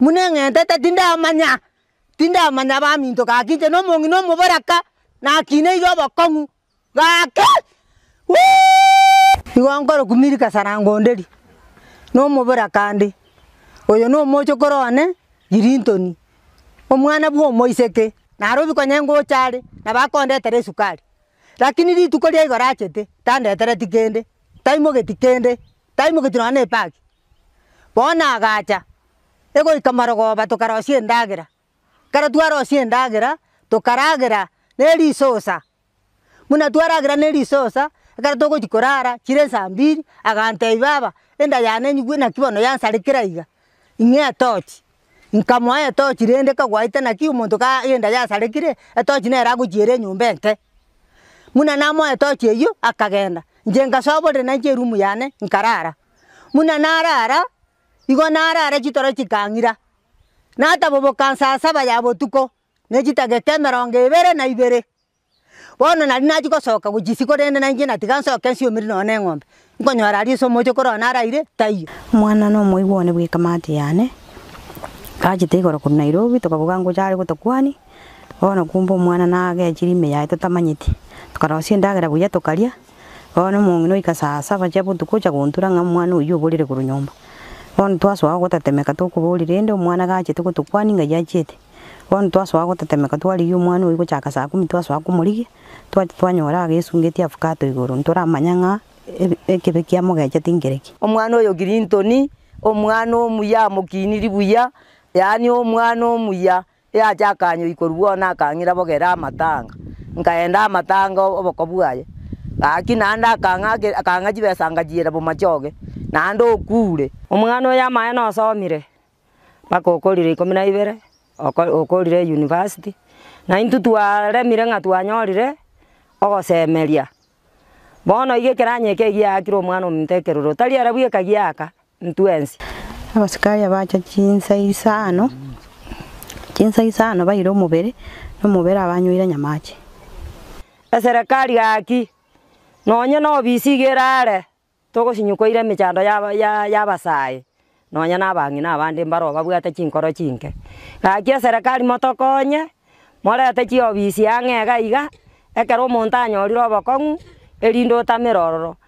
munengetete tindamanya tindamanya baminto gakinte na omong'i na omoboraka nakineire obokong'u gake igo nkoro kumiri kasarangonderi na omobora kande oyo na omoche korone girintoni omwana bwa omoiseke naro obikonya ngochare nabakondetere esukari lakini rituko ria igo rachete tandetere tikende taimogeti kende taimogeti nonepaki bona agacha egoika marogoba tokara endagera ekero twaraosie endagera tokaragera na erisosa buna twaragera na erisosa ekero togochi korara chire saa mbiri baba enda yane enyigwe naki bono yansarekera iga ing'e etochi nkamoa etochi rende kagwaite naki omonto ka enda yasarekire etochi nere agochiera enyomba enke muna namoa etochi eywo akagenda inche na inche erumu yane nkarara muna narara igo narare chitoro chikang'ira nataboboka saa saba ya botuko nechitegeke emerongo ibere na ibere bono nari nachigosoka gochisi korende na inche natiga nsoke nsiomiri nonye eng'ombe nkonyora aria ase omoche korona araire taiyo mwana na omoigwone bwa ekamati yane kachete igoro korwa nairobi tokaboka nkochare gotokwani bono kumbe omwana nagechiri ime yaye totamanyeti tukarosia endagera buya tukaria bono omong'ina oika saa saba chia botuko cha gontura ng'a omwana oywo oborire korwa nyomba wonu twaswaga gotatemeka tukuvurire indi mwana gachi tuku ngai achite wonu twaswaga gutatemeka twarigia mwana uyu guchaka saa kumi twaswaga kumurigia twanyoraga gicungitie abukato iguru nturamanya ng'a kia mugeja ti omwana uyu grintoni omwana omuya amukiniri buya yaani omwana omuya yacha akanyuikoru bwona akang'ira bogera amatanga nkaenda amatanga oboko bwaye gaki nande akang'a akang'a chibesanga chiera bomachoge nande okuure omwana oyo amaye nosomire mpaka okorire ikomi na ibere okorire euniversity na intu twaremire ng'a twanyorire ogosemeria bono iga keranyeke egiaakire omwana omintekerero tari ere bweka giaka ntu ensi abasikari abacha chinsa isano chinsa isano baire omobere na omobere abanywire nyamache eserekari gaki nonye na obisi igere are ya emechando yabasae nonya na abang'i na abande mbaro babwate chinkoro chinke gaki eserekari motokonye morete chiobisi ang'e iga ekero omonto anyorire obokong'u erinde otamerororo